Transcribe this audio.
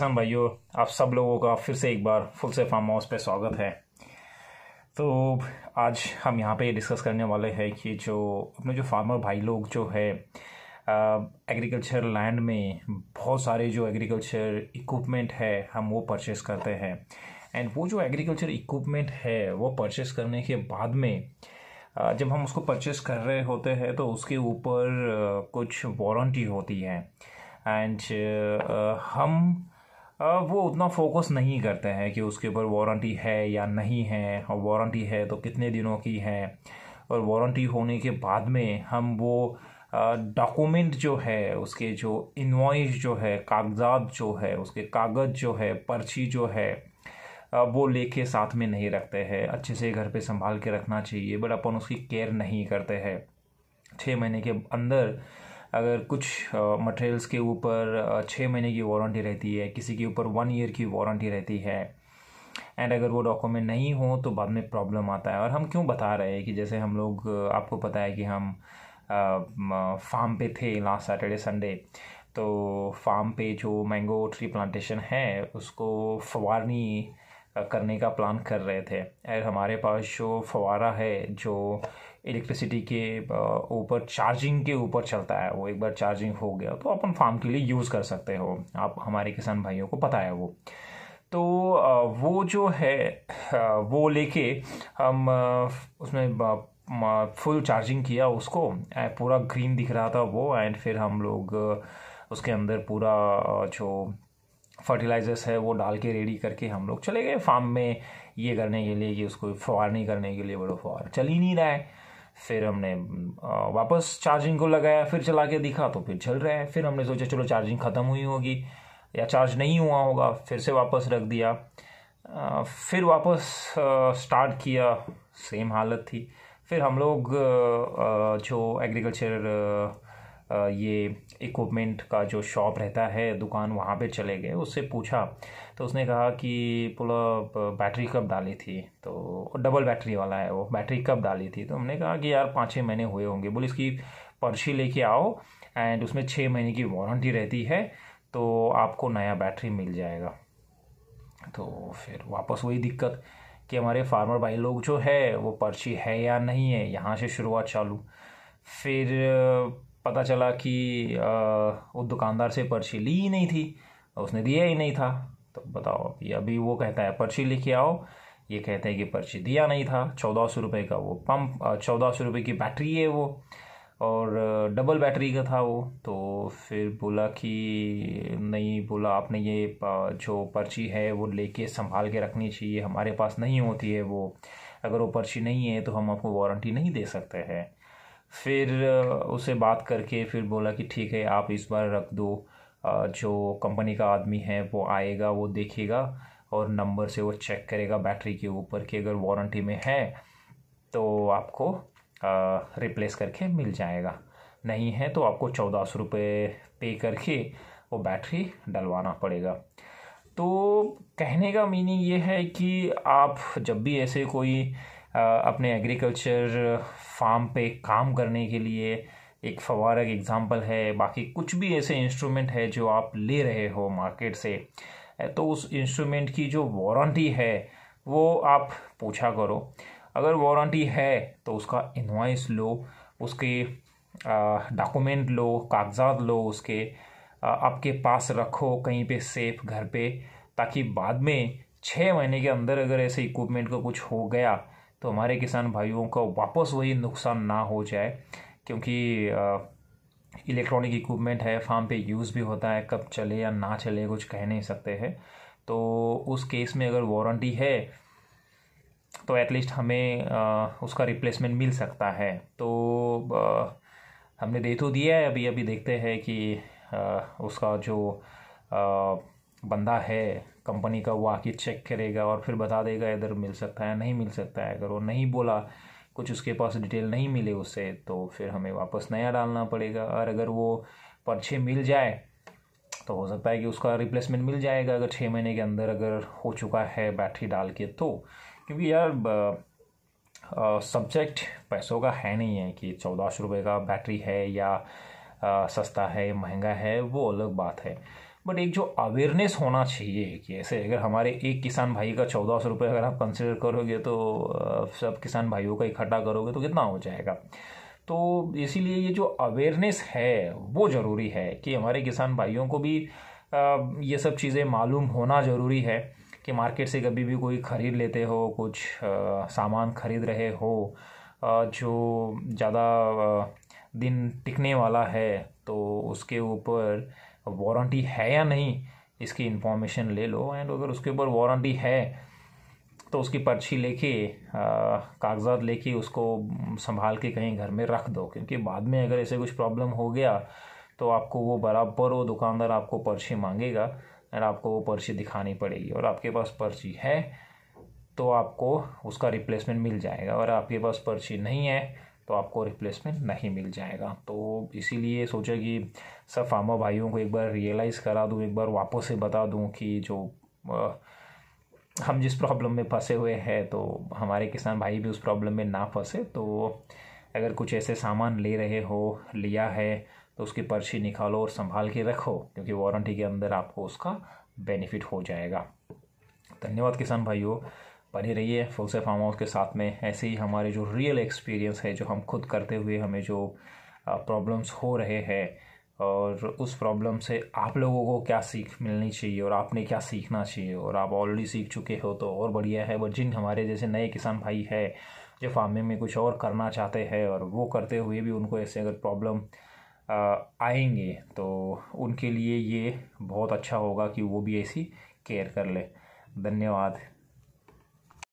किसान भाइयों आप सब लोगों का फिर से एक बार फुल से फार्म हाउस पे स्वागत है तो आज हम यहाँ पे डिस्कस करने वाले हैं कि जो अपने जो फार्मर भाई लोग जो है एग्रीकल्चर लैंड में बहुत सारे जो एग्रीकल्चर इक्विपमेंट है हम वो परचेस करते हैं एंड वो जो एग्रीकल्चर इक्विपमेंट है वो परचेस करने के बाद में जब हम उसको परचेस कर रहे होते हैं तो उसके ऊपर कुछ वारंटी होती है एंड हम वो उतना फोकस नहीं करते हैं कि उसके ऊपर वारंटी है या नहीं है और वारंटी है तो कितने दिनों की है और वारंटी होने के बाद में हम वो डॉक्यूमेंट जो है उसके जो इन्वाइस जो है कागजात जो है उसके कागज़ जो है पर्ची जो है वो लेके साथ में नहीं रखते हैं अच्छे से घर पे संभाल के रखना चाहिए बट अपन उसकी केयर नहीं करते हैं छः महीने के अंदर अगर कुछ मटेरियल्स के ऊपर छः महीने की वारंटी रहती है किसी के ऊपर वन ईयर की वारंटी रहती है एंड अगर वो डॉक्यूमेंट नहीं हो तो बाद में प्रॉब्लम आता है और हम क्यों बता रहे हैं कि जैसे हम लोग आपको पता है कि हम फार्म पे थे लास्ट सैटरडे संडे तो फार्म पे जो मैंगो ट्री प्लांटेशन है उसको फवारनी करने का प्लान कर रहे थे एंड हमारे पास जो फवारा है जो इलेक्ट्रिसिटी के ऊपर चार्जिंग के ऊपर चलता है वो एक बार चार्जिंग हो गया तो अपन फार्म के लिए यूज़ कर सकते हो आप हमारे किसान भाइयों को पता है वो तो वो जो है वो लेके हम उसमें फुल चार्जिंग किया उसको पूरा ग्रीन दिख रहा था वो एंड फिर हम लोग उसके अंदर पूरा जो फर्टिलाइजर्स है वो डाल के रेडी करके हम लोग चले गए फार्म में ये करने के लिए कि उसको फवारनी करने के लिए बड़ो फवार चल ही नहीं रहा है फिर हमने वापस चार्जिंग को लगाया फिर चला के दिखा तो फिर चल रहा है फिर हमने सोचा चलो चार्जिंग ख़त्म हुई होगी या चार्ज नहीं हुआ होगा फिर से वापस रख दिया फिर वापस स्टार्ट किया सेम हालत थी फिर हम लोग जो एग्रीकल्चर ये इक्विपमेंट का जो शॉप रहता है दुकान वहाँ पे चले गए उससे पूछा तो उसने कहा कि बोला बैटरी कब डाली थी तो डबल बैटरी वाला है वो बैटरी कब डाली थी तो हमने कहा कि यार पाँच छः महीने हुए होंगे बोले इसकी पर्ची लेके आओ एंड उसमें छः महीने की वारंटी रहती है तो आपको नया बैटरी मिल जाएगा तो फिर वापस वही दिक्कत कि हमारे फार्मर भाई लोग जो है वो पर्ची है या नहीं है यहाँ से शुरुआत चालू फिर पता चला कि वो दुकानदार से पर्ची ली ही नहीं थी उसने दिया ही नहीं था तो बताओ अभी अभी वो कहता है पर्ची लेके आओ ये कहते हैं कि पर्ची दिया नहीं था चौदह सौ रुपये का वो पंप चौदह सौ रुपये की बैटरी है वो और डबल बैटरी का था वो तो फिर बोला कि नहीं बोला आपने ये जो पर्ची है वो लेके संभाल के रखनी चाहिए हमारे पास नहीं होती है वो अगर वो पर्ची नहीं है तो हम आपको वारंटी नहीं दे सकते हैं फिर उसे बात करके फिर बोला कि ठीक है आप इस बार रख दो जो कंपनी का आदमी है वो आएगा वो देखेगा और नंबर से वो चेक करेगा बैटरी के ऊपर कि अगर वारंटी में है तो आपको रिप्लेस करके मिल जाएगा नहीं है तो आपको चौदह सौ रुपये पे करके वो बैटरी डलवाना पड़ेगा तो कहने का मीनिंग ये है कि आप जब भी ऐसे कोई अपने एग्रीकल्चर फार्म पे काम करने के लिए एक फवारक एग्ज़ाम्पल है बाकी कुछ भी ऐसे इंस्ट्रूमेंट है जो आप ले रहे हो मार्केट से तो उस इंस्ट्रूमेंट की जो वारंटी है वो आप पूछा करो अगर वारंटी है तो उसका इन्वाइस लो उसके डॉक्यूमेंट लो कागजात लो उसके आ, आपके पास रखो कहीं पे सेफ घर पे ताकि बाद में छः महीने के अंदर अगर ऐसे इक्विपमेंट को कुछ हो गया तो हमारे किसान भाइयों को वापस वही नुकसान ना हो जाए क्योंकि इलेक्ट्रॉनिक इक्विपमेंट है फार्म पे यूज़ भी होता है कब चले या ना चले कुछ कह नहीं सकते हैं तो उस केस में अगर वारंटी है तो एटलीस्ट हमें आ, उसका रिप्लेसमेंट मिल सकता है तो आ, हमने दे तो दिया है अभी अभी देखते हैं कि आ, उसका जो बंदा है कंपनी का वो आके चेक करेगा और फिर बता देगा इधर मिल सकता है नहीं मिल सकता है अगर वो नहीं बोला कुछ उसके पास डिटेल नहीं मिले उससे तो फिर हमें वापस नया डालना पड़ेगा और अगर वो पर्चे मिल जाए तो हो सकता है कि उसका रिप्लेसमेंट मिल जाएगा अगर छः महीने के अंदर अगर हो चुका है बैटरी डाल के तो क्योंकि यार सब्जेक्ट पैसों का है नहीं है कि चौदह सौ रुपये का बैटरी है या आ, सस्ता है महंगा है वो अलग बात है बट एक जो अवेयरनेस होना चाहिए कि ऐसे अगर हमारे एक किसान भाई का चौदह सौ रुपये अगर आप कंसिडर करोगे तो सब किसान भाइयों का इकट्ठा करोगे तो कितना हो जाएगा तो इसीलिए ये जो अवेयरनेस है वो ज़रूरी है कि हमारे किसान भाइयों को भी ये सब चीज़ें मालूम होना ज़रूरी है कि मार्केट से कभी भी कोई ख़रीद लेते हो कुछ सामान ख़रीद रहे हो जो ज़्यादा दिन टिकने वाला है तो उसके ऊपर वारंटी है या नहीं इसकी इन्फॉर्मेशन ले लो एंड अगर उसके ऊपर वारंटी है तो उसकी पर्ची लेके कागजात लेके उसको संभाल के कहीं घर में रख दो क्योंकि बाद में अगर ऐसे कुछ प्रॉब्लम हो गया तो आपको वो बराबर वो दुकानदार आपको पर्ची मांगेगा एंड आपको वो पर्ची दिखानी पड़ेगी और आपके पास पर्ची है तो आपको उसका रिप्लेसमेंट मिल जाएगा और आपके पास पर्ची नहीं है तो आपको रिप्लेसमेंट नहीं मिल जाएगा तो इसीलिए सोचा कि सब फार्मा भाइयों को एक बार रियलाइज़ करा दूँ एक बार वापस से बता दूँ कि जो आ, हम जिस प्रॉब्लम में फंसे हुए हैं तो हमारे किसान भाई भी उस प्रॉब्लम में ना फंसे तो अगर कुछ ऐसे सामान ले रहे हो लिया है तो उसकी पर्ची निकालो और संभाल के रखो क्योंकि वारंटी के अंदर आपको उसका बेनिफिट हो जाएगा धन्यवाद किसान भाइयों रही है फुल से फार्म हाउस के साथ में ऐसे ही हमारे जो रियल एक्सपीरियंस है जो हम खुद करते हुए हमें जो प्रॉब्लम्स हो रहे हैं और उस प्रॉब्लम से आप लोगों को क्या सीख मिलनी चाहिए और आपने क्या सीखना चाहिए और आप ऑलरेडी सीख चुके हो तो और बढ़िया है बट जिन हमारे जैसे नए किसान भाई है जो फार्मिंग में कुछ और करना चाहते हैं और वो करते हुए भी उनको ऐसे अगर प्रॉब्लम आएंगे तो उनके लिए ये बहुत अच्छा होगा कि वो भी ऐसी केयर कर ले धन्यवाद